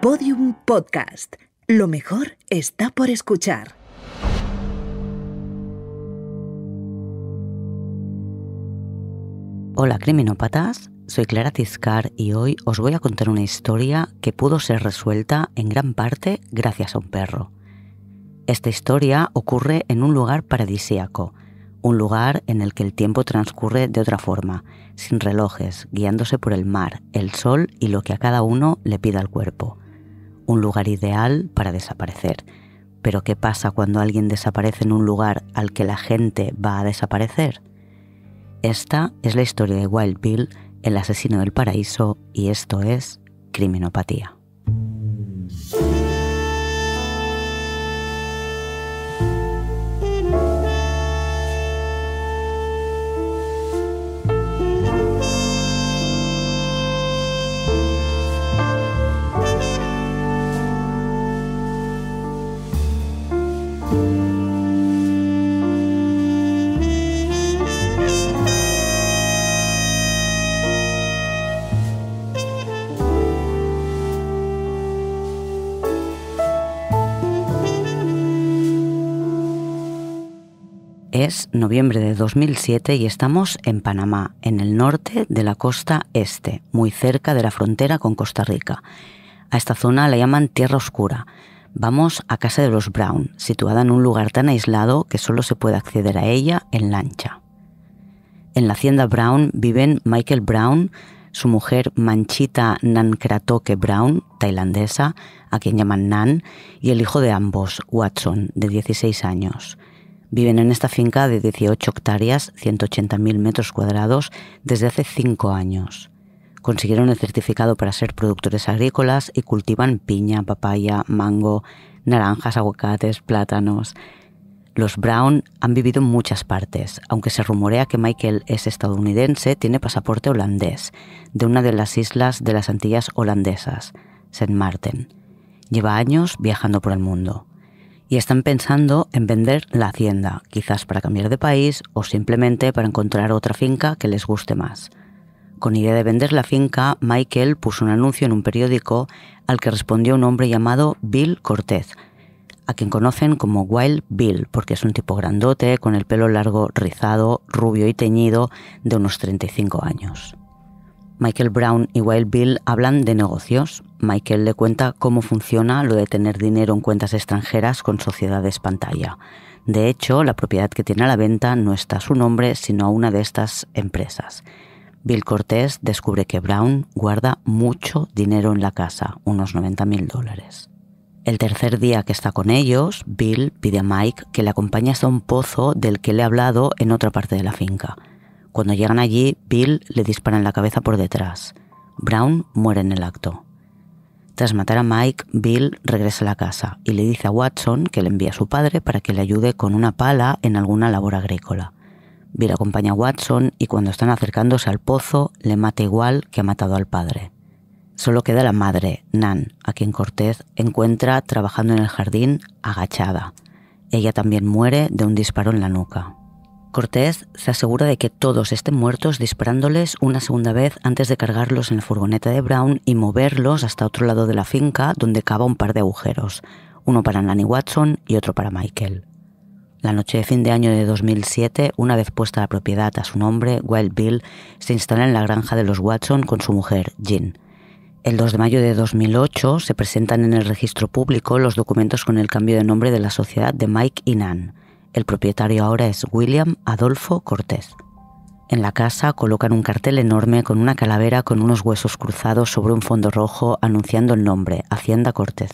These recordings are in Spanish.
Podium Podcast. Lo mejor está por escuchar. Hola criminópatas, soy Clara Tizcar y hoy os voy a contar una historia que pudo ser resuelta en gran parte gracias a un perro. Esta historia ocurre en un lugar paradisíaco, un lugar en el que el tiempo transcurre de otra forma, sin relojes, guiándose por el mar, el sol y lo que a cada uno le pida el cuerpo un lugar ideal para desaparecer. Pero ¿qué pasa cuando alguien desaparece en un lugar al que la gente va a desaparecer? Esta es la historia de Wild Bill, el asesino del paraíso, y esto es Criminopatía. Es noviembre de 2007 y estamos en Panamá, en el norte de la costa este, muy cerca de la frontera con Costa Rica. A esta zona la llaman Tierra Oscura. Vamos a casa de los Brown, situada en un lugar tan aislado que solo se puede acceder a ella en lancha. En la hacienda Brown viven Michael Brown, su mujer Manchita Nankratoke Brown, tailandesa, a quien llaman Nan, y el hijo de ambos, Watson, de 16 años. Viven en esta finca de 18 hectáreas, 180.000 metros cuadrados, desde hace 5 años. Consiguieron el certificado para ser productores agrícolas y cultivan piña, papaya, mango, naranjas, aguacates, plátanos. Los Brown han vivido en muchas partes, aunque se rumorea que Michael es estadounidense, tiene pasaporte holandés, de una de las islas de las Antillas holandesas, St. Martin. Lleva años viajando por el mundo y están pensando en vender la hacienda, quizás para cambiar de país o simplemente para encontrar otra finca que les guste más. Con idea de vender la finca, Michael puso un anuncio en un periódico al que respondió un hombre llamado Bill Cortez, a quien conocen como Wild Bill, porque es un tipo grandote, con el pelo largo rizado, rubio y teñido, de unos 35 años. Michael Brown y Wild Bill hablan de negocios. Michael le cuenta cómo funciona lo de tener dinero en cuentas extranjeras con sociedades pantalla. De hecho, la propiedad que tiene a la venta no está a su nombre, sino a una de estas empresas. Bill Cortés descubre que Brown guarda mucho dinero en la casa, unos 90 mil dólares. El tercer día que está con ellos, Bill pide a Mike que le acompañe hasta un pozo del que le ha hablado en otra parte de la finca. Cuando llegan allí, Bill le dispara en la cabeza por detrás. Brown muere en el acto. Tras matar a Mike, Bill regresa a la casa y le dice a Watson que le envía a su padre para que le ayude con una pala en alguna labor agrícola. Bill acompaña a Watson y cuando están acercándose al pozo le mata igual que ha matado al padre. Solo queda la madre, Nan, a quien Cortés encuentra trabajando en el jardín agachada. Ella también muere de un disparo en la nuca. Cortés se asegura de que todos estén muertos disparándoles una segunda vez antes de cargarlos en la furgoneta de Brown y moverlos hasta otro lado de la finca donde cava un par de agujeros, uno para y Watson y otro para Michael. La noche de fin de año de 2007, una vez puesta la propiedad a su nombre, Wild Bill se instala en la granja de los Watson con su mujer, Jean. El 2 de mayo de 2008 se presentan en el registro público los documentos con el cambio de nombre de la sociedad de Mike y Nan. El propietario ahora es William Adolfo Cortés. En la casa colocan un cartel enorme con una calavera con unos huesos cruzados sobre un fondo rojo anunciando el nombre, Hacienda Cortés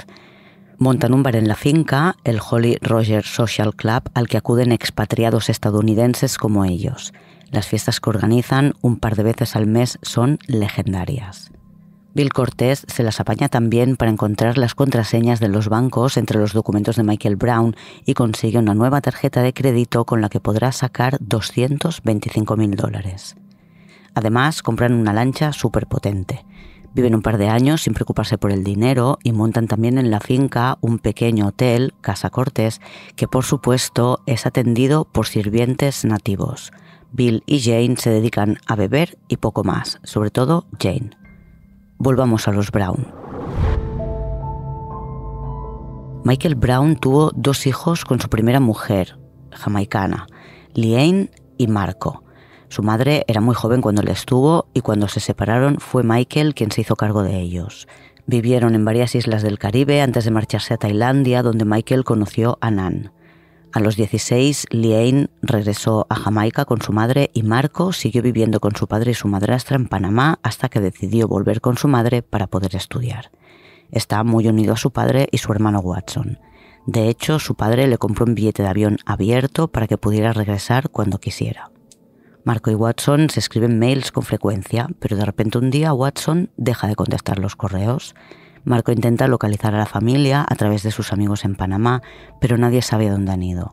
Montan un bar en la finca, el Holly Roger Social Club, al que acuden expatriados estadounidenses como ellos. Las fiestas que organizan un par de veces al mes son legendarias. Bill Cortés se las apaña también para encontrar las contraseñas de los bancos entre los documentos de Michael Brown y consigue una nueva tarjeta de crédito con la que podrá sacar 225 mil dólares. Además, compran una lancha superpotente. potente Viven un par de años sin preocuparse por el dinero y montan también en la finca un pequeño hotel, Casa Cortés, que por supuesto es atendido por sirvientes nativos. Bill y Jane se dedican a beber y poco más, sobre todo Jane. Volvamos a los Brown. Michael Brown tuvo dos hijos con su primera mujer, jamaicana, Liane y Marco. Su madre era muy joven cuando él estuvo y cuando se separaron fue Michael quien se hizo cargo de ellos. Vivieron en varias islas del Caribe antes de marcharse a Tailandia, donde Michael conoció a Nan. A los 16, Liane regresó a Jamaica con su madre y Marco siguió viviendo con su padre y su madrastra en Panamá hasta que decidió volver con su madre para poder estudiar. Está muy unido a su padre y su hermano Watson. De hecho, su padre le compró un billete de avión abierto para que pudiera regresar cuando quisiera. Marco y Watson se escriben mails con frecuencia, pero de repente un día Watson deja de contestar los correos. Marco intenta localizar a la familia a través de sus amigos en Panamá, pero nadie sabe dónde han ido.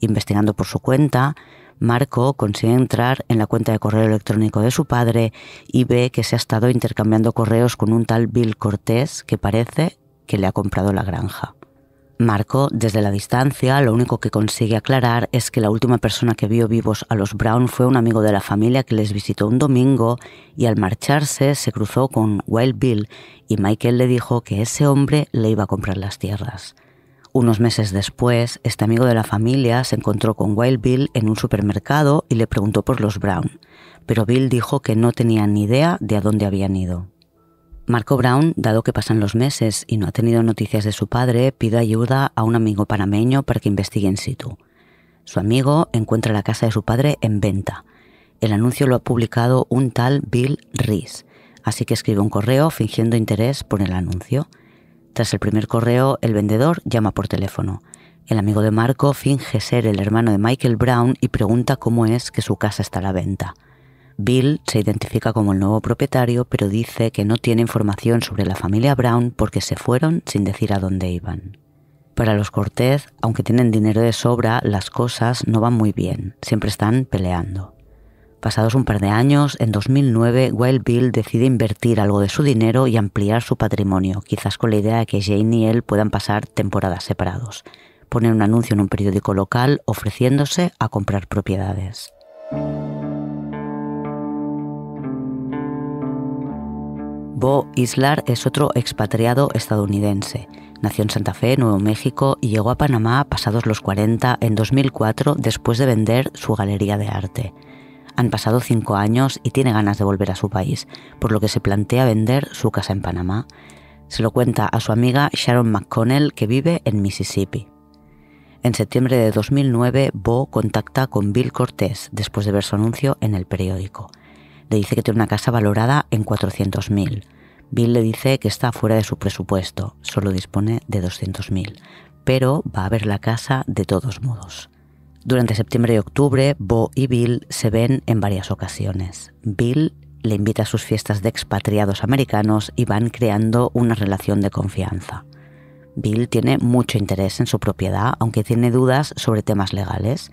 Investigando por su cuenta, Marco consigue entrar en la cuenta de correo electrónico de su padre y ve que se ha estado intercambiando correos con un tal Bill Cortés que parece que le ha comprado la granja. Marco, desde la distancia, lo único que consigue aclarar es que la última persona que vio vivos a los Brown fue un amigo de la familia que les visitó un domingo y al marcharse se cruzó con Wild Bill y Michael le dijo que ese hombre le iba a comprar las tierras. Unos meses después, este amigo de la familia se encontró con Wild Bill en un supermercado y le preguntó por los Brown, pero Bill dijo que no tenía ni idea de a dónde habían ido. Marco Brown, dado que pasan los meses y no ha tenido noticias de su padre, pide ayuda a un amigo panameño para que investigue en situ. Su amigo encuentra la casa de su padre en venta. El anuncio lo ha publicado un tal Bill Reese, así que escribe un correo fingiendo interés por el anuncio. Tras el primer correo, el vendedor llama por teléfono. El amigo de Marco finge ser el hermano de Michael Brown y pregunta cómo es que su casa está a la venta. Bill se identifica como el nuevo propietario, pero dice que no tiene información sobre la familia Brown porque se fueron sin decir a dónde iban. Para los Cortez, aunque tienen dinero de sobra, las cosas no van muy bien, siempre están peleando. Pasados un par de años, en 2009, Wild Bill decide invertir algo de su dinero y ampliar su patrimonio, quizás con la idea de que Jane y él puedan pasar temporadas separados. Pone un anuncio en un periódico local ofreciéndose a comprar propiedades. Bo Islar es otro expatriado estadounidense. Nació en Santa Fe, Nuevo México, y llegó a Panamá pasados los 40 en 2004 después de vender su galería de arte. Han pasado cinco años y tiene ganas de volver a su país, por lo que se plantea vender su casa en Panamá. Se lo cuenta a su amiga Sharon McConnell, que vive en Mississippi. En septiembre de 2009, Bo contacta con Bill Cortés después de ver su anuncio en el periódico le dice que tiene una casa valorada en 400.000. Bill le dice que está fuera de su presupuesto, solo dispone de 200.000, pero va a ver la casa de todos modos. Durante septiembre y octubre, Bo y Bill se ven en varias ocasiones. Bill le invita a sus fiestas de expatriados americanos y van creando una relación de confianza. Bill tiene mucho interés en su propiedad, aunque tiene dudas sobre temas legales.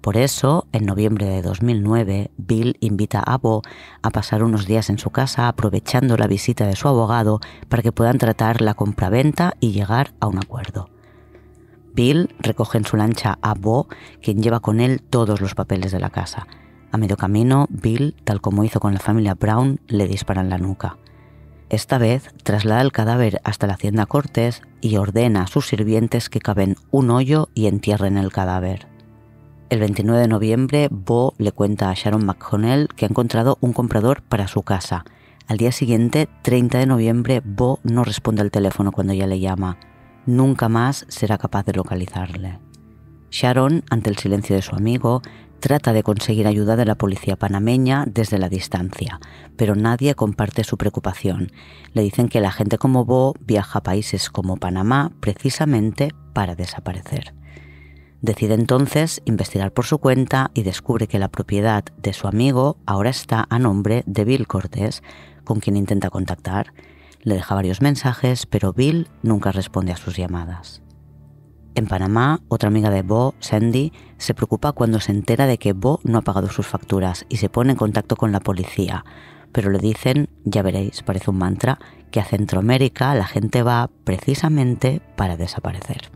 Por eso, en noviembre de 2009, Bill invita a Bo a pasar unos días en su casa aprovechando la visita de su abogado para que puedan tratar la compraventa y llegar a un acuerdo. Bill recoge en su lancha a Bo, quien lleva con él todos los papeles de la casa. A medio camino, Bill, tal como hizo con la familia Brown, le dispara en la nuca. Esta vez traslada el cadáver hasta la hacienda Cortés y ordena a sus sirvientes que caben un hoyo y entierren el cadáver. El 29 de noviembre, Bo le cuenta a Sharon McConnell que ha encontrado un comprador para su casa. Al día siguiente, 30 de noviembre, Bo no responde al teléfono cuando ella le llama. Nunca más será capaz de localizarle. Sharon, ante el silencio de su amigo, trata de conseguir ayuda de la policía panameña desde la distancia, pero nadie comparte su preocupación. Le dicen que la gente como Bo viaja a países como Panamá precisamente para desaparecer. Decide entonces investigar por su cuenta y descubre que la propiedad de su amigo ahora está a nombre de Bill Cortés, con quien intenta contactar. Le deja varios mensajes, pero Bill nunca responde a sus llamadas. En Panamá, otra amiga de Bo, Sandy, se preocupa cuando se entera de que Bo no ha pagado sus facturas y se pone en contacto con la policía, pero le dicen, ya veréis, parece un mantra, que a Centroamérica la gente va precisamente para desaparecer.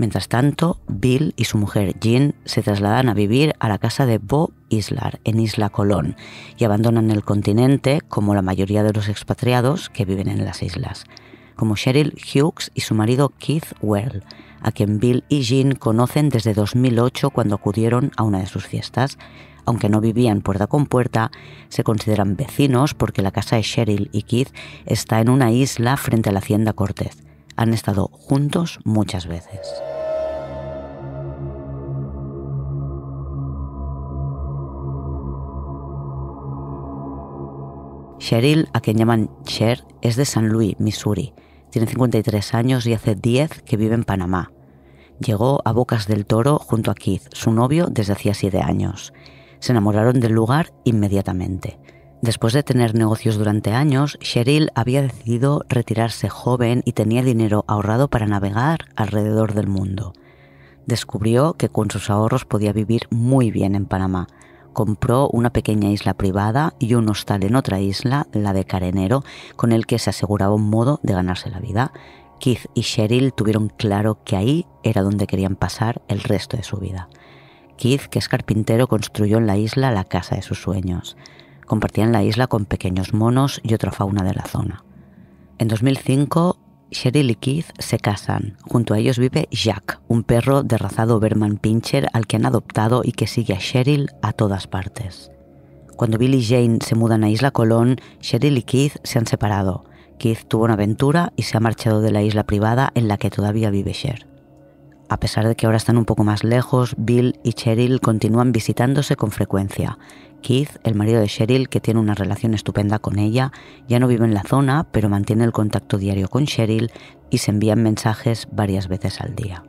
Mientras tanto, Bill y su mujer Jean se trasladan a vivir a la casa de Bo Islar, en Isla Colón, y abandonan el continente como la mayoría de los expatriados que viven en las islas, como Cheryl Hughes y su marido Keith Well, a quien Bill y Jean conocen desde 2008 cuando acudieron a una de sus fiestas. Aunque no vivían puerta con puerta, se consideran vecinos porque la casa de Cheryl y Keith está en una isla frente a la hacienda Cortez han estado juntos muchas veces. Cheryl, a quien llaman Cher, es de San Luis, Missouri. Tiene 53 años y hace 10 que vive en Panamá. Llegó a Bocas del Toro junto a Keith, su novio, desde hacía 7 años. Se enamoraron del lugar inmediatamente. Después de tener negocios durante años, Cheryl había decidido retirarse joven y tenía dinero ahorrado para navegar alrededor del mundo. Descubrió que con sus ahorros podía vivir muy bien en Panamá, compró una pequeña isla privada y un hostal en otra isla, la de Carenero, con el que se aseguraba un modo de ganarse la vida. Keith y Cheryl tuvieron claro que ahí era donde querían pasar el resto de su vida. Keith, que es carpintero, construyó en la isla la casa de sus sueños. Compartían la isla con pequeños monos y otra fauna de la zona. En 2005, Cheryl y Keith se casan. Junto a ellos vive Jack, un perro de razado Berman Pincher al que han adoptado y que sigue a Cheryl a todas partes. Cuando Bill y Jane se mudan a Isla Colón, Cheryl y Keith se han separado. Keith tuvo una aventura y se ha marchado de la isla privada en la que todavía vive Cher. A pesar de que ahora están un poco más lejos, Bill y Cheryl continúan visitándose con frecuencia Keith, el marido de Cheryl, que tiene una relación estupenda con ella, ya no vive en la zona, pero mantiene el contacto diario con Cheryl y se envían mensajes varias veces al día.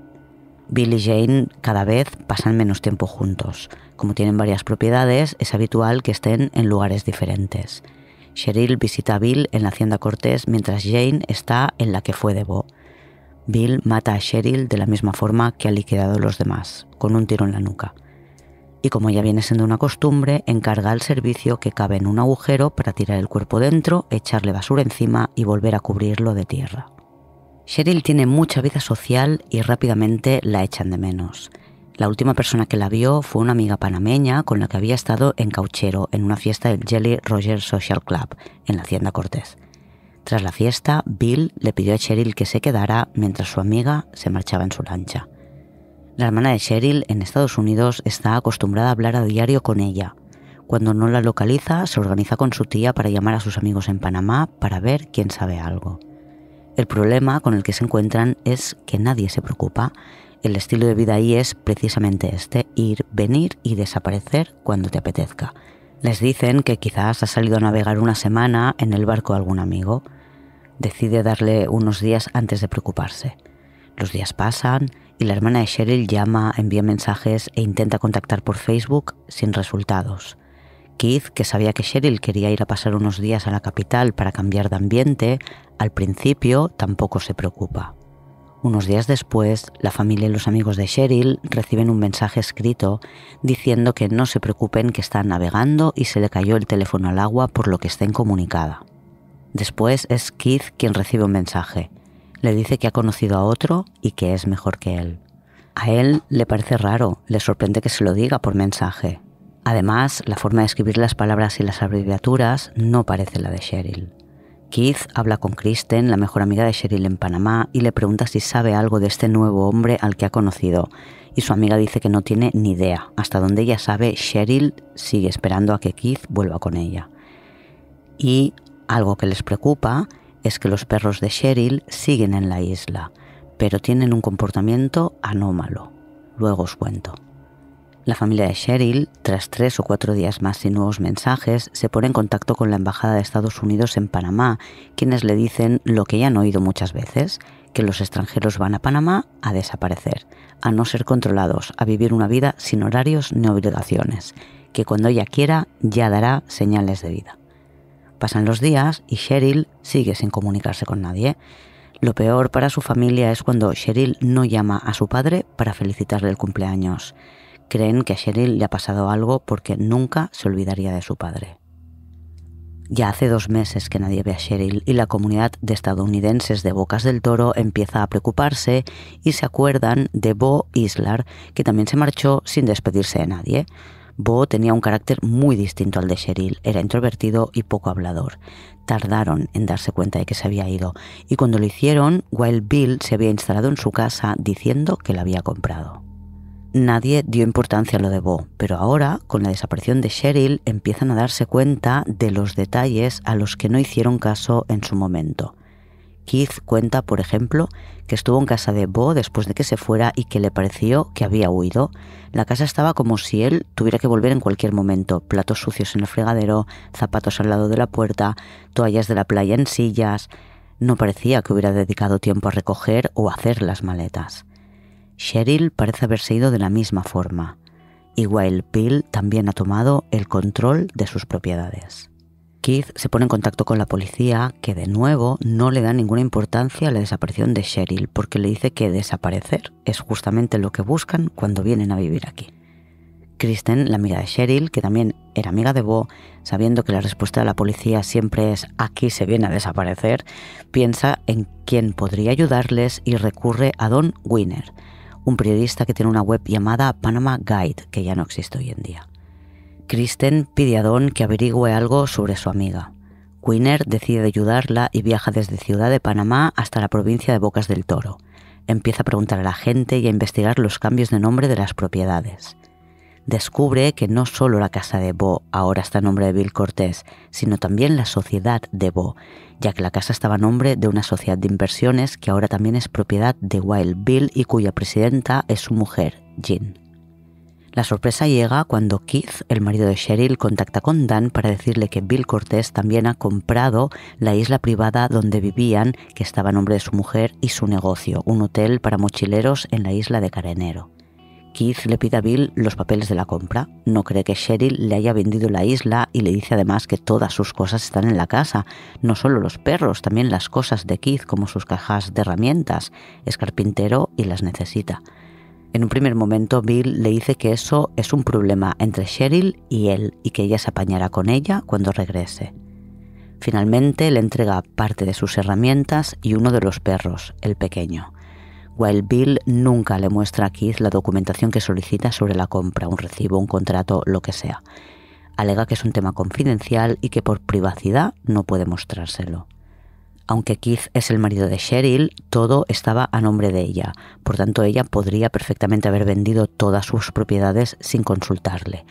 Bill y Jane cada vez pasan menos tiempo juntos. Como tienen varias propiedades, es habitual que estén en lugares diferentes. Cheryl visita a Bill en la hacienda Cortés mientras Jane está en la que fue Debo. Bill mata a Cheryl de la misma forma que ha liquidado a los demás, con un tiro en la nuca y como ya viene siendo una costumbre, encarga al servicio que cabe en un agujero para tirar el cuerpo dentro, echarle basura encima y volver a cubrirlo de tierra. Cheryl tiene mucha vida social y rápidamente la echan de menos. La última persona que la vio fue una amiga panameña con la que había estado en Cauchero en una fiesta del Jelly Rogers Social Club en la Hacienda Cortés. Tras la fiesta, Bill le pidió a Cheryl que se quedara mientras su amiga se marchaba en su lancha. La hermana de Cheryl en Estados Unidos está acostumbrada a hablar a diario con ella. Cuando no la localiza, se organiza con su tía para llamar a sus amigos en Panamá para ver quién sabe algo. El problema con el que se encuentran es que nadie se preocupa. El estilo de vida ahí es precisamente este, ir, venir y desaparecer cuando te apetezca. Les dicen que quizás ha salido a navegar una semana en el barco de algún amigo. Decide darle unos días antes de preocuparse. Los días pasan, y la hermana de Cheryl llama, envía mensajes e intenta contactar por Facebook sin resultados. Keith, que sabía que Cheryl quería ir a pasar unos días a la capital para cambiar de ambiente, al principio tampoco se preocupa. Unos días después, la familia y los amigos de Cheryl reciben un mensaje escrito diciendo que no se preocupen que está navegando y se le cayó el teléfono al agua por lo que está incomunicada. Después es Keith quien recibe un mensaje le dice que ha conocido a otro y que es mejor que él. A él le parece raro, le sorprende que se lo diga por mensaje. Además, la forma de escribir las palabras y las abreviaturas no parece la de Cheryl. Keith habla con Kristen, la mejor amiga de Cheryl en Panamá, y le pregunta si sabe algo de este nuevo hombre al que ha conocido, y su amiga dice que no tiene ni idea. Hasta donde ella sabe, Cheryl sigue esperando a que Keith vuelva con ella. Y algo que les preocupa es que los perros de Cheryl siguen en la isla, pero tienen un comportamiento anómalo. Luego os cuento. La familia de Cheryl, tras tres o cuatro días más sin nuevos mensajes, se pone en contacto con la Embajada de Estados Unidos en Panamá, quienes le dicen lo que ya han oído muchas veces, que los extranjeros van a Panamá a desaparecer, a no ser controlados, a vivir una vida sin horarios ni obligaciones, que cuando ella quiera ya dará señales de vida. Pasan los días y Cheryl sigue sin comunicarse con nadie. Lo peor para su familia es cuando Cheryl no llama a su padre para felicitarle el cumpleaños. Creen que a Cheryl le ha pasado algo porque nunca se olvidaría de su padre. Ya hace dos meses que nadie ve a Cheryl y la comunidad de estadounidenses de Bocas del Toro empieza a preocuparse y se acuerdan de Bo Islar, que también se marchó sin despedirse de nadie. Bo tenía un carácter muy distinto al de Cheryl, era introvertido y poco hablador. Tardaron en darse cuenta de que se había ido, y cuando lo hicieron, Wild Bill se había instalado en su casa diciendo que la había comprado. Nadie dio importancia a lo de Bo, pero ahora, con la desaparición de Cheryl, empiezan a darse cuenta de los detalles a los que no hicieron caso en su momento. Keith cuenta, por ejemplo, que estuvo en casa de Bo después de que se fuera y que le pareció que había huido. La casa estaba como si él tuviera que volver en cualquier momento. Platos sucios en el fregadero, zapatos al lado de la puerta, toallas de la playa en sillas. No parecía que hubiera dedicado tiempo a recoger o hacer las maletas. Cheryl parece haberse ido de la misma forma. Igual Bill también ha tomado el control de sus propiedades. Keith se pone en contacto con la policía, que de nuevo no le da ninguna importancia a la desaparición de Cheryl, porque le dice que desaparecer es justamente lo que buscan cuando vienen a vivir aquí. Kristen, la amiga de Cheryl, que también era amiga de Bo, sabiendo que la respuesta de la policía siempre es aquí se viene a desaparecer, piensa en quién podría ayudarles y recurre a Don Winner, un periodista que tiene una web llamada Panama Guide, que ya no existe hoy en día. Kristen pide a Don que averigüe algo sobre su amiga. Quinner decide ayudarla y viaja desde Ciudad de Panamá hasta la provincia de Bocas del Toro. Empieza a preguntar a la gente y a investigar los cambios de nombre de las propiedades. Descubre que no solo la casa de Bo ahora está a nombre de Bill Cortés, sino también la sociedad de Bo, ya que la casa estaba a nombre de una sociedad de inversiones que ahora también es propiedad de Wild Bill y cuya presidenta es su mujer, Jean. La sorpresa llega cuando Keith, el marido de Cheryl, contacta con Dan para decirle que Bill Cortés también ha comprado la isla privada donde vivían, que estaba a nombre de su mujer, y su negocio, un hotel para mochileros en la isla de Carenero. Keith le pide a Bill los papeles de la compra. No cree que Cheryl le haya vendido la isla y le dice además que todas sus cosas están en la casa, no solo los perros, también las cosas de Keith como sus cajas de herramientas. Es carpintero y las necesita. En un primer momento Bill le dice que eso es un problema entre Cheryl y él y que ella se apañará con ella cuando regrese. Finalmente le entrega parte de sus herramientas y uno de los perros, el pequeño. While Bill nunca le muestra a Keith la documentación que solicita sobre la compra, un recibo, un contrato, lo que sea. Alega que es un tema confidencial y que por privacidad no puede mostrárselo. Aunque Keith es el marido de Cheryl, todo estaba a nombre de ella, por tanto ella podría perfectamente haber vendido todas sus propiedades sin consultarle,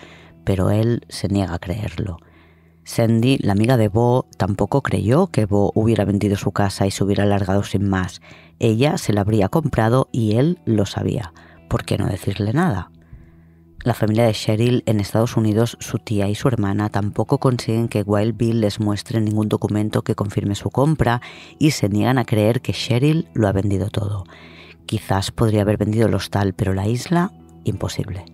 pero él se niega a creerlo. Sandy, la amiga de Bo, tampoco creyó que Bo hubiera vendido su casa y se hubiera alargado sin más. Ella se la habría comprado y él lo sabía. ¿Por qué no decirle nada? La familia de Cheryl en Estados Unidos, su tía y su hermana tampoco consiguen que Wild Bill les muestre ningún documento que confirme su compra y se niegan a creer que Cheryl lo ha vendido todo. Quizás podría haber vendido el hostal, pero la isla, imposible.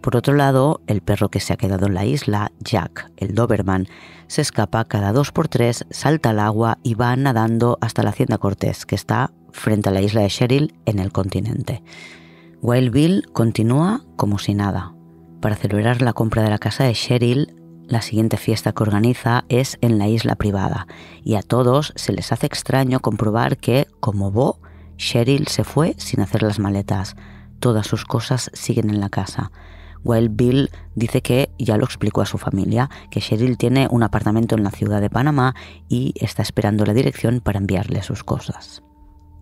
Por otro lado, el perro que se ha quedado en la isla, Jack, el Doberman, se escapa cada dos por tres, salta al agua y va nadando hasta la hacienda Cortés, que está frente a la isla de Cheryl en el continente. Wild Bill continúa como si nada. Para celebrar la compra de la casa de Cheryl, la siguiente fiesta que organiza es en la isla privada, y a todos se les hace extraño comprobar que, como Bo, Cheryl se fue sin hacer las maletas. Todas sus cosas siguen en la casa. Wild Bill dice que ya lo explicó a su familia, que Cheryl tiene un apartamento en la ciudad de Panamá y está esperando la dirección para enviarle sus cosas.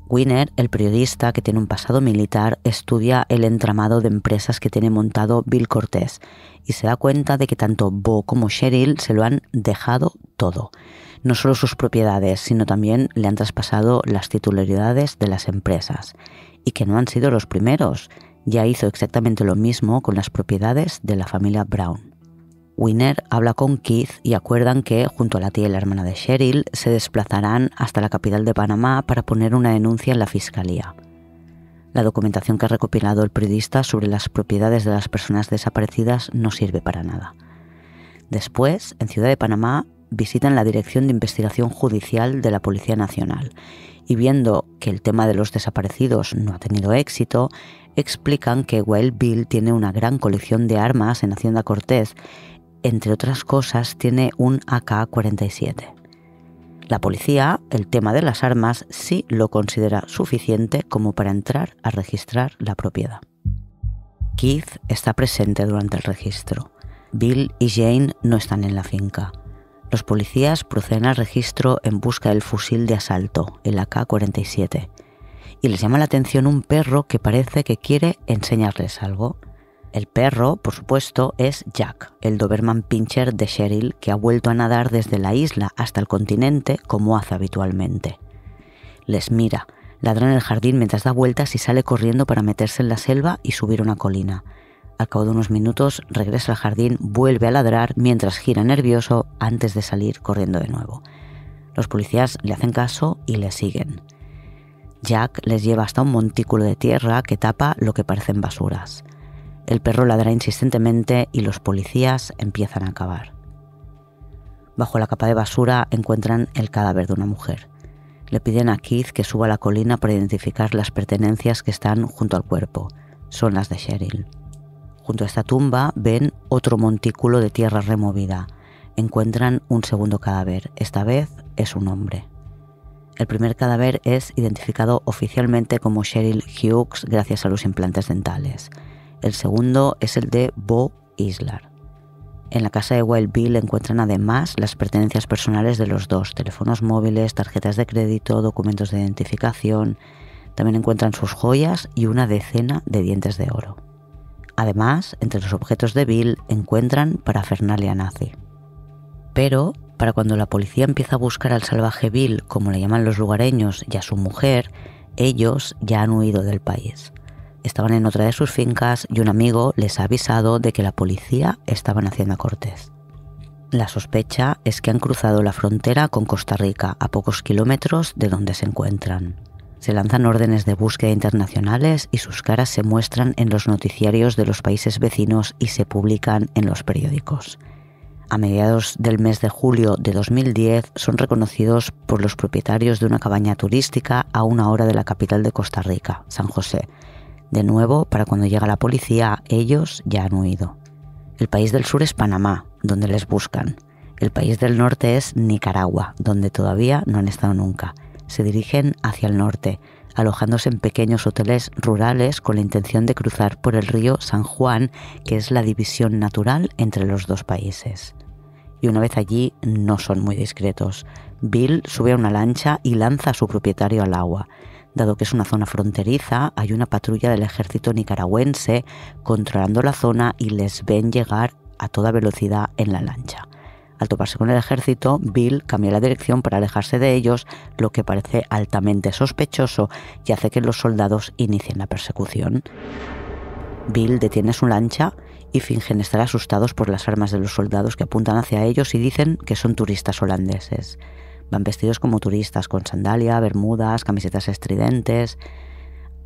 Winner, el periodista que tiene un pasado militar, estudia el entramado de empresas que tiene montado Bill Cortés y se da cuenta de que tanto Bo como Cheryl se lo han dejado todo. No solo sus propiedades, sino también le han traspasado las titularidades de las empresas. Y que no han sido los primeros. Ya hizo exactamente lo mismo con las propiedades de la familia Brown. Winner habla con Keith y acuerdan que, junto a la tía y la hermana de Cheryl, se desplazarán hasta la capital de Panamá para poner una denuncia en la fiscalía. La documentación que ha recopilado el periodista sobre las propiedades de las personas desaparecidas no sirve para nada. Después, en Ciudad de Panamá, visitan la Dirección de Investigación Judicial de la Policía Nacional y viendo que el tema de los desaparecidos no ha tenido éxito, explican que Well Bill tiene una gran colección de armas en Hacienda Cortés entre otras cosas, tiene un AK-47. La policía el tema de las armas sí lo considera suficiente como para entrar a registrar la propiedad. Keith está presente durante el registro. Bill y Jane no están en la finca. Los policías proceden al registro en busca del fusil de asalto, el AK-47, y les llama la atención un perro que parece que quiere enseñarles algo. El perro, por supuesto, es Jack, el Doberman pincher de Cheryl, que ha vuelto a nadar desde la isla hasta el continente como hace habitualmente. Les mira, ladra en el jardín mientras da vueltas y sale corriendo para meterse en la selva y subir una colina. Al cabo de unos minutos regresa al jardín, vuelve a ladrar mientras gira nervioso antes de salir corriendo de nuevo. Los policías le hacen caso y le siguen. Jack les lleva hasta un montículo de tierra que tapa lo que parecen basuras. El perro ladra insistentemente y los policías empiezan a cavar. Bajo la capa de basura encuentran el cadáver de una mujer. Le piden a Keith que suba a la colina para identificar las pertenencias que están junto al cuerpo. Son las de Cheryl. Junto a esta tumba ven otro montículo de tierra removida. Encuentran un segundo cadáver. Esta vez es un hombre. El primer cadáver es identificado oficialmente como Cheryl Hughes gracias a los implantes dentales. El segundo es el de Bo Islar. En la casa de Wild Bill encuentran además las pertenencias personales de los dos, teléfonos móviles, tarjetas de crédito, documentos de identificación. También encuentran sus joyas y una decena de dientes de oro. Además, entre los objetos de Bill encuentran parafernalia nazi. Pero, para cuando la policía empieza a buscar al salvaje Bill, como le llaman los lugareños, y a su mujer, ellos ya han huido del país estaban en otra de sus fincas y un amigo les ha avisado de que la policía estaban haciendo Cortés. La sospecha es que han cruzado la frontera con Costa Rica, a pocos kilómetros de donde se encuentran. Se lanzan órdenes de búsqueda internacionales y sus caras se muestran en los noticiarios de los países vecinos y se publican en los periódicos. A mediados del mes de julio de 2010 son reconocidos por los propietarios de una cabaña turística a una hora de la capital de Costa Rica, San José, de nuevo, para cuando llega la policía, ellos ya han huido. El país del sur es Panamá, donde les buscan. El país del norte es Nicaragua, donde todavía no han estado nunca. Se dirigen hacia el norte, alojándose en pequeños hoteles rurales con la intención de cruzar por el río San Juan, que es la división natural entre los dos países. Y una vez allí no son muy discretos. Bill sube a una lancha y lanza a su propietario al agua. Dado que es una zona fronteriza, hay una patrulla del ejército nicaragüense controlando la zona y les ven llegar a toda velocidad en la lancha. Al toparse con el ejército, Bill cambia la dirección para alejarse de ellos, lo que parece altamente sospechoso y hace que los soldados inicien la persecución. Bill detiene su lancha y fingen estar asustados por las armas de los soldados que apuntan hacia ellos y dicen que son turistas holandeses. Van vestidos como turistas, con sandalia, bermudas, camisetas estridentes.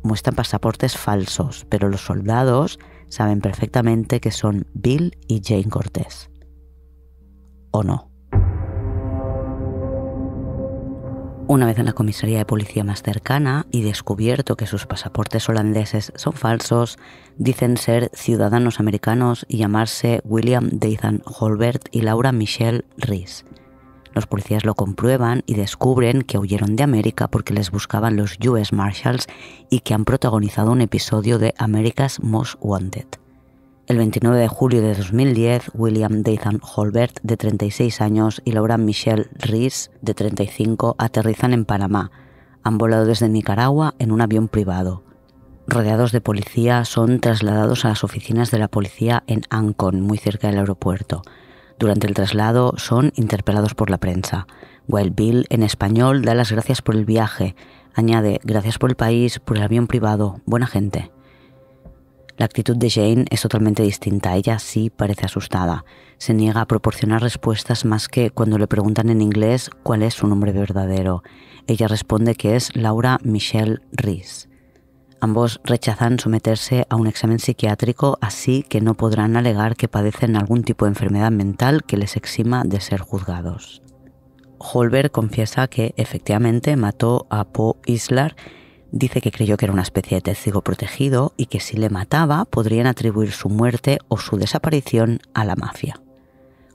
Muestran pasaportes falsos, pero los soldados saben perfectamente que son Bill y Jane Cortés. ¿O no? Una vez en la comisaría de policía más cercana y descubierto que sus pasaportes holandeses son falsos, dicen ser ciudadanos americanos y llamarse William Dathan Holbert y Laura Michelle Rees. Los policías lo comprueban y descubren que huyeron de América porque les buscaban los US Marshals y que han protagonizado un episodio de America's Most Wanted. El 29 de julio de 2010, William Dathan Holbert, de 36 años, y Laura Michelle Rees, de 35, aterrizan en Panamá. Han volado desde Nicaragua en un avión privado. Rodeados de policía, son trasladados a las oficinas de la policía en Ancon, muy cerca del aeropuerto. Durante el traslado son interpelados por la prensa. Wild Bill en español da las gracias por el viaje. Añade, gracias por el país, por el avión privado, buena gente. La actitud de Jane es totalmente distinta. Ella sí parece asustada. Se niega a proporcionar respuestas más que cuando le preguntan en inglés cuál es su nombre verdadero. Ella responde que es Laura Michelle Reese. Ambos rechazan someterse a un examen psiquiátrico, así que no podrán alegar que padecen algún tipo de enfermedad mental que les exima de ser juzgados. Holberg confiesa que efectivamente mató a Poe Islar, dice que creyó que era una especie de testigo protegido y que si le mataba podrían atribuir su muerte o su desaparición a la mafia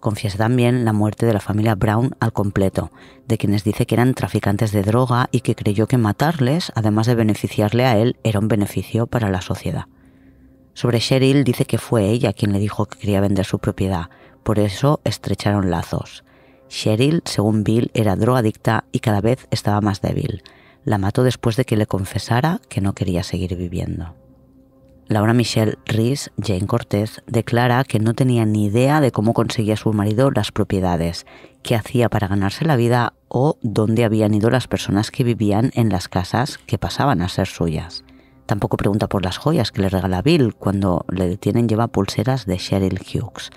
confiesa también la muerte de la familia Brown al completo, de quienes dice que eran traficantes de droga y que creyó que matarles, además de beneficiarle a él, era un beneficio para la sociedad. Sobre Cheryl dice que fue ella quien le dijo que quería vender su propiedad, por eso estrecharon lazos. Cheryl, según Bill, era drogadicta y cada vez estaba más débil. La mató después de que le confesara que no quería seguir viviendo. Laura Michelle Reese, Jane Cortez, declara que no tenía ni idea de cómo conseguía su marido las propiedades, qué hacía para ganarse la vida o dónde habían ido las personas que vivían en las casas que pasaban a ser suyas. Tampoco pregunta por las joyas que le regala Bill cuando le detienen lleva pulseras de Cheryl Hughes.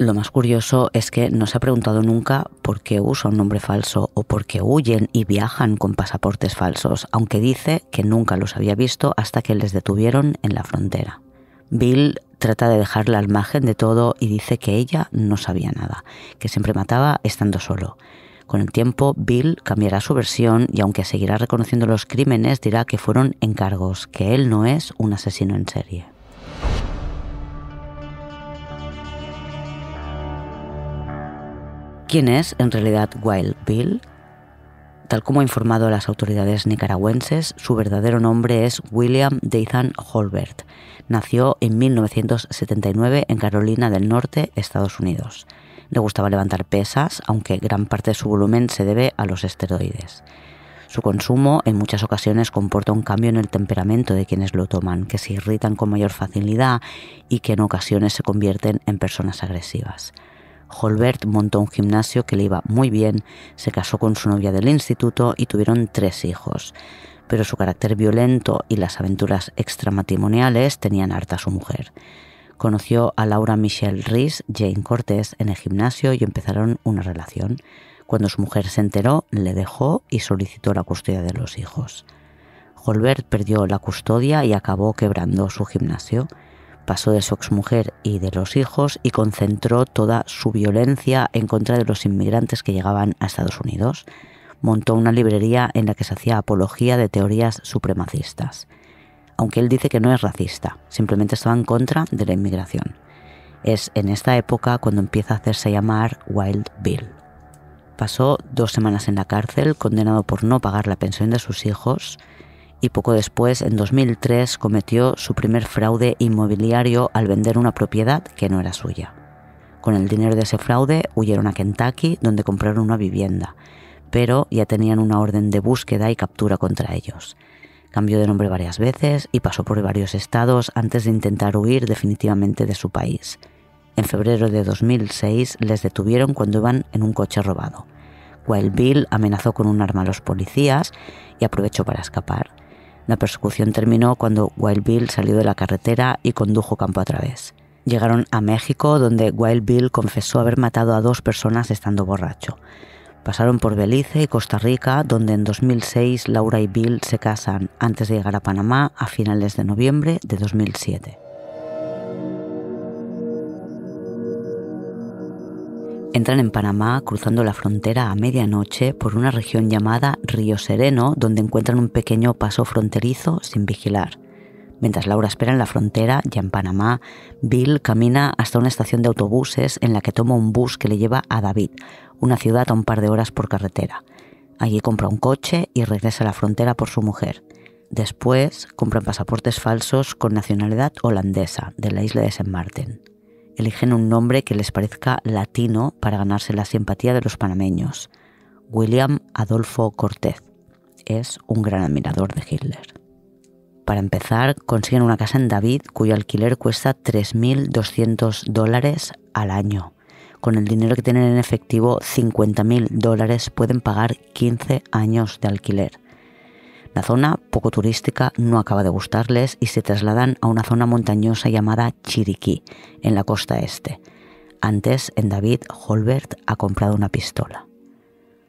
Lo más curioso es que no se ha preguntado nunca por qué usa un nombre falso o por qué huyen y viajan con pasaportes falsos, aunque dice que nunca los había visto hasta que les detuvieron en la frontera. Bill trata de dejarla al margen de todo y dice que ella no sabía nada, que siempre mataba estando solo. Con el tiempo, Bill cambiará su versión y aunque seguirá reconociendo los crímenes, dirá que fueron encargos, que él no es un asesino en serie. ¿Quién es en realidad Wild Bill? Tal como ha informado las autoridades nicaragüenses, su verdadero nombre es William Dathan Holbert. Nació en 1979 en Carolina del Norte, Estados Unidos. Le gustaba levantar pesas, aunque gran parte de su volumen se debe a los esteroides. Su consumo en muchas ocasiones comporta un cambio en el temperamento de quienes lo toman, que se irritan con mayor facilidad y que en ocasiones se convierten en personas agresivas. Holbert montó un gimnasio que le iba muy bien, se casó con su novia del instituto y tuvieron tres hijos. Pero su carácter violento y las aventuras extramatrimoniales tenían harta a su mujer. Conoció a Laura Michelle Rees, Jane Cortés, en el gimnasio y empezaron una relación. Cuando su mujer se enteró, le dejó y solicitó la custodia de los hijos. Holbert perdió la custodia y acabó quebrando su gimnasio pasó de su exmujer y de los hijos y concentró toda su violencia en contra de los inmigrantes que llegaban a Estados Unidos. Montó una librería en la que se hacía apología de teorías supremacistas. Aunque él dice que no es racista, simplemente estaba en contra de la inmigración. Es en esta época cuando empieza a hacerse llamar Wild Bill. Pasó dos semanas en la cárcel, condenado por no pagar la pensión de sus hijos, y poco después, en 2003, cometió su primer fraude inmobiliario al vender una propiedad que no era suya. Con el dinero de ese fraude huyeron a Kentucky, donde compraron una vivienda, pero ya tenían una orden de búsqueda y captura contra ellos. Cambió de nombre varias veces y pasó por varios estados antes de intentar huir definitivamente de su país. En febrero de 2006 les detuvieron cuando iban en un coche robado. Wild Bill amenazó con un arma a los policías y aprovechó para escapar. La persecución terminó cuando Wild Bill salió de la carretera y condujo campo a través. Llegaron a México, donde Wild Bill confesó haber matado a dos personas estando borracho. Pasaron por Belice y Costa Rica, donde en 2006 Laura y Bill se casan antes de llegar a Panamá a finales de noviembre de 2007. Entran en Panamá cruzando la frontera a medianoche por una región llamada Río Sereno, donde encuentran un pequeño paso fronterizo sin vigilar. Mientras Laura espera en la frontera, ya en Panamá, Bill camina hasta una estación de autobuses en la que toma un bus que le lleva a David, una ciudad a un par de horas por carretera. Allí compra un coche y regresa a la frontera por su mujer. Después compran pasaportes falsos con nacionalidad holandesa de la isla de San Martín eligen un nombre que les parezca latino para ganarse la simpatía de los panameños. William Adolfo Cortez es un gran admirador de Hitler. Para empezar, consiguen una casa en David cuyo alquiler cuesta 3.200 dólares al año. Con el dinero que tienen en efectivo, 50.000 dólares pueden pagar 15 años de alquiler. La zona, poco turística, no acaba de gustarles y se trasladan a una zona montañosa llamada Chiriquí, en la costa este. Antes, en David, Holbert ha comprado una pistola.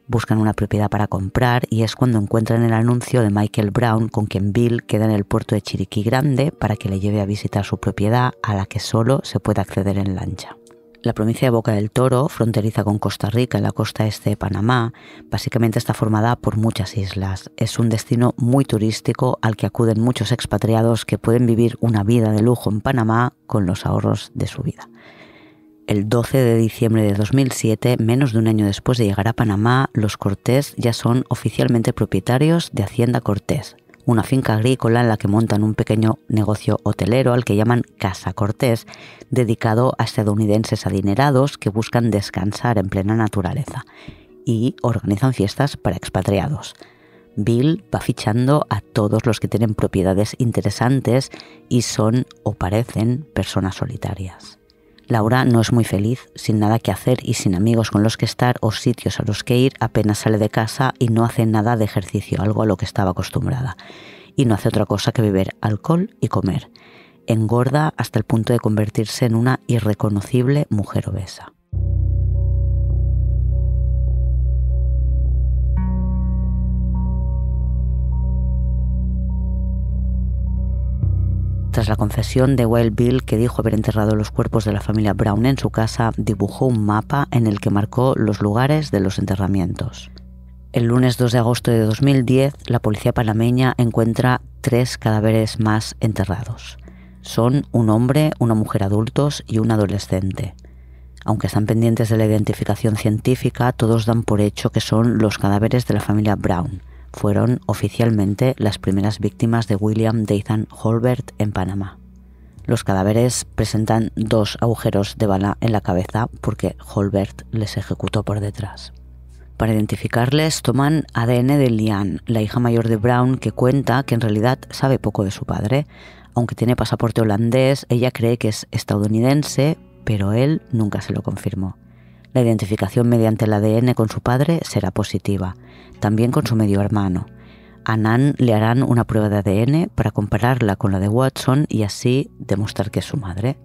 Buscan una propiedad para comprar y es cuando encuentran el anuncio de Michael Brown con quien Bill queda en el puerto de Chiriquí Grande para que le lleve a visitar su propiedad a la que solo se puede acceder en lancha. La provincia de Boca del Toro fronteriza con Costa Rica en la costa este de Panamá. Básicamente está formada por muchas islas. Es un destino muy turístico al que acuden muchos expatriados que pueden vivir una vida de lujo en Panamá con los ahorros de su vida. El 12 de diciembre de 2007, menos de un año después de llegar a Panamá, los Cortés ya son oficialmente propietarios de Hacienda Cortés, una finca agrícola en la que montan un pequeño negocio hotelero al que llaman Casa Cortés, dedicado a estadounidenses adinerados que buscan descansar en plena naturaleza y organizan fiestas para expatriados. Bill va fichando a todos los que tienen propiedades interesantes y son o parecen personas solitarias. Laura no es muy feliz, sin nada que hacer y sin amigos con los que estar o sitios a los que ir, apenas sale de casa y no hace nada de ejercicio, algo a lo que estaba acostumbrada. Y no hace otra cosa que beber alcohol y comer. Engorda hasta el punto de convertirse en una irreconocible mujer obesa. la confesión de Wild Bill, que dijo haber enterrado los cuerpos de la familia Brown en su casa, dibujó un mapa en el que marcó los lugares de los enterramientos. El lunes 2 de agosto de 2010, la policía panameña encuentra tres cadáveres más enterrados. Son un hombre, una mujer adultos y un adolescente. Aunque están pendientes de la identificación científica, todos dan por hecho que son los cadáveres de la familia Brown fueron oficialmente las primeras víctimas de William Dathan Holbert en Panamá. Los cadáveres presentan dos agujeros de bala en la cabeza porque Holbert les ejecutó por detrás. Para identificarles toman ADN de Lian, la hija mayor de Brown, que cuenta que en realidad sabe poco de su padre. Aunque tiene pasaporte holandés, ella cree que es estadounidense, pero él nunca se lo confirmó. La identificación mediante el ADN con su padre será positiva, también con su medio hermano. A Nan le harán una prueba de ADN para compararla con la de Watson y así demostrar que es su madre.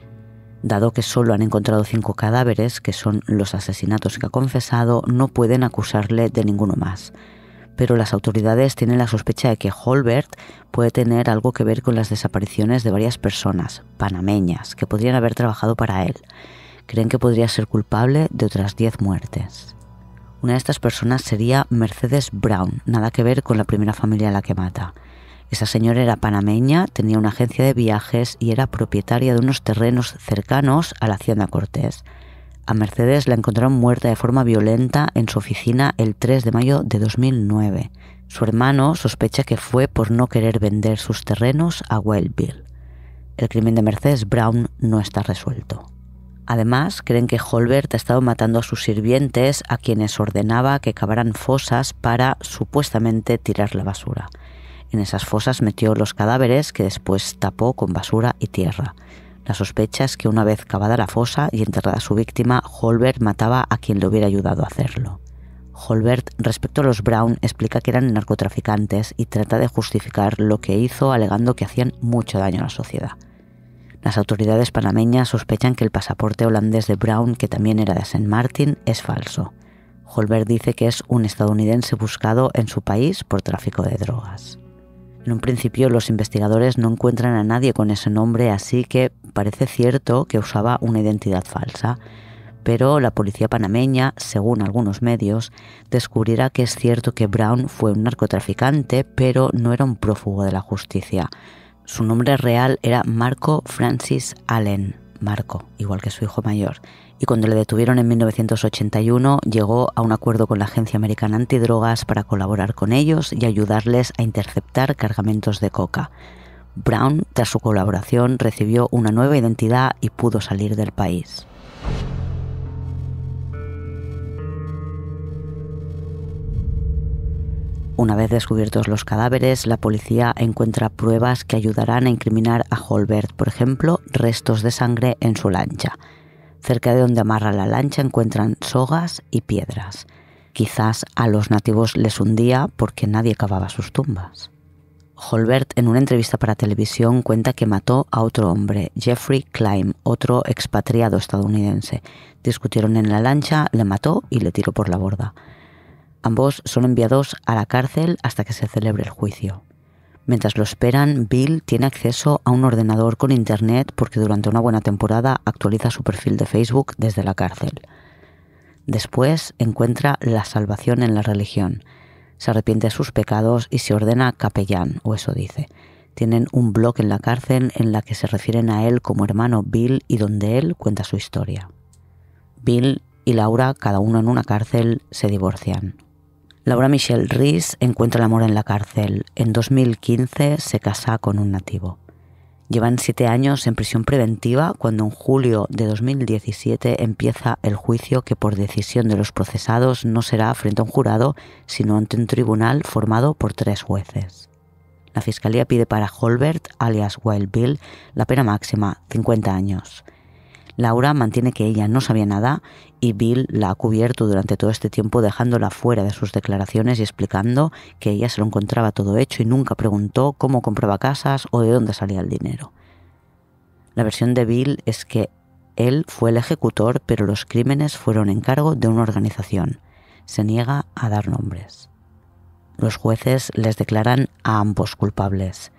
Dado que solo han encontrado cinco cadáveres, que son los asesinatos que ha confesado, no pueden acusarle de ninguno más. Pero las autoridades tienen la sospecha de que Holbert puede tener algo que ver con las desapariciones de varias personas, panameñas, que podrían haber trabajado para él creen que podría ser culpable de otras 10 muertes. Una de estas personas sería Mercedes Brown, nada que ver con la primera familia a la que mata. Esa señora era panameña, tenía una agencia de viajes y era propietaria de unos terrenos cercanos a la hacienda Cortés. A Mercedes la encontraron muerta de forma violenta en su oficina el 3 de mayo de 2009. Su hermano sospecha que fue por no querer vender sus terrenos a Wellville. El crimen de Mercedes Brown no está resuelto. Además, creen que Holbert ha estado matando a sus sirvientes, a quienes ordenaba que cavaran fosas para supuestamente tirar la basura. En esas fosas metió los cadáveres que después tapó con basura y tierra. La sospecha es que una vez cavada la fosa y enterrada su víctima, Holbert mataba a quien le hubiera ayudado a hacerlo. Holbert, respecto a los Brown, explica que eran narcotraficantes y trata de justificar lo que hizo alegando que hacían mucho daño a la sociedad. Las autoridades panameñas sospechan que el pasaporte holandés de Brown, que también era de Saint Martin, es falso. Holbert dice que es un estadounidense buscado en su país por tráfico de drogas. En un principio los investigadores no encuentran a nadie con ese nombre, así que parece cierto que usaba una identidad falsa, pero la policía panameña, según algunos medios, descubrirá que es cierto que Brown fue un narcotraficante, pero no era un prófugo de la justicia. Su nombre real era Marco Francis Allen, Marco, igual que su hijo mayor, y cuando le detuvieron en 1981 llegó a un acuerdo con la Agencia Americana Antidrogas para colaborar con ellos y ayudarles a interceptar cargamentos de coca. Brown, tras su colaboración, recibió una nueva identidad y pudo salir del país. Una vez descubiertos los cadáveres, la policía encuentra pruebas que ayudarán a incriminar a Holbert, por ejemplo, restos de sangre en su lancha. Cerca de donde amarra la lancha encuentran sogas y piedras. Quizás a los nativos les hundía porque nadie cavaba sus tumbas. Holbert en una entrevista para televisión cuenta que mató a otro hombre, Jeffrey Klein, otro expatriado estadounidense. Discutieron en la lancha, le mató y le tiró por la borda. Ambos son enviados a la cárcel hasta que se celebre el juicio. Mientras lo esperan, Bill tiene acceso a un ordenador con internet porque durante una buena temporada actualiza su perfil de Facebook desde la cárcel. Después encuentra la salvación en la religión. Se arrepiente de sus pecados y se ordena capellán, o eso dice. Tienen un blog en la cárcel en la que se refieren a él como hermano Bill y donde él cuenta su historia. Bill y Laura, cada uno en una cárcel, se divorcian. Laura Michelle Rees encuentra el amor en la cárcel. En 2015 se casa con un nativo. Llevan siete años en prisión preventiva cuando en julio de 2017 empieza el juicio que por decisión de los procesados no será frente a un jurado, sino ante un tribunal formado por tres jueces. La fiscalía pide para Holbert, alias Wild Bill, la pena máxima, 50 años. Laura mantiene que ella no sabía nada y Bill la ha cubierto durante todo este tiempo dejándola fuera de sus declaraciones y explicando que ella se lo encontraba todo hecho y nunca preguntó cómo compraba casas o de dónde salía el dinero. La versión de Bill es que él fue el ejecutor, pero los crímenes fueron en cargo de una organización. Se niega a dar nombres. Los jueces les declaran a ambos culpables.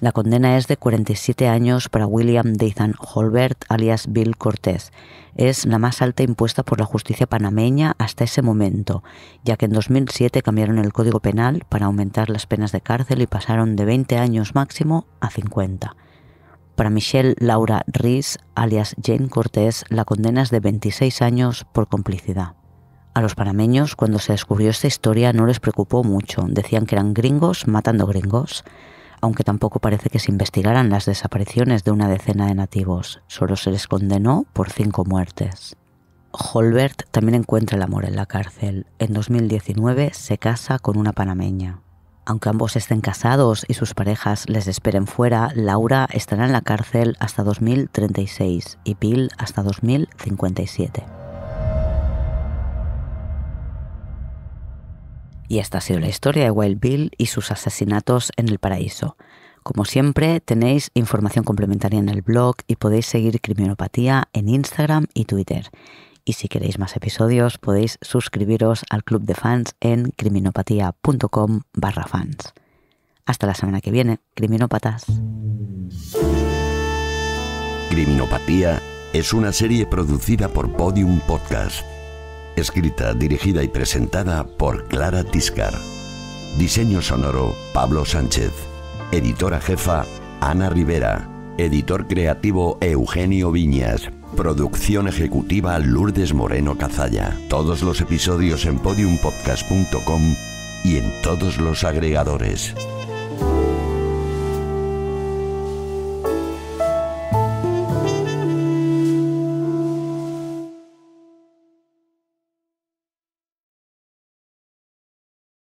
La condena es de 47 años para William Dathan Holbert, alias Bill Cortés. Es la más alta impuesta por la justicia panameña hasta ese momento, ya que en 2007 cambiaron el Código Penal para aumentar las penas de cárcel y pasaron de 20 años máximo a 50. Para Michelle Laura Rees, alias Jane Cortés, la condena es de 26 años por complicidad. A los panameños, cuando se descubrió esta historia, no les preocupó mucho. Decían que eran gringos matando gringos aunque tampoco parece que se investigaran las desapariciones de una decena de nativos. Solo se les condenó por cinco muertes. Holbert también encuentra el amor en la cárcel. En 2019 se casa con una panameña. Aunque ambos estén casados y sus parejas les esperen fuera, Laura estará en la cárcel hasta 2036 y Bill hasta 2057. Y esta ha sido la historia de Wild Bill y sus asesinatos en el paraíso. Como siempre, tenéis información complementaria en el blog y podéis seguir Criminopatía en Instagram y Twitter. Y si queréis más episodios, podéis suscribiros al club de fans en criminopatía.com barra fans. Hasta la semana que viene, criminópatas. Criminopatía es una serie producida por Podium Podcast. Escrita, dirigida y presentada por Clara Tiscar. Diseño sonoro, Pablo Sánchez. Editora jefa, Ana Rivera. Editor creativo, Eugenio Viñas. Producción ejecutiva, Lourdes Moreno Cazalla. Todos los episodios en podiumpodcast.com y en todos los agregadores.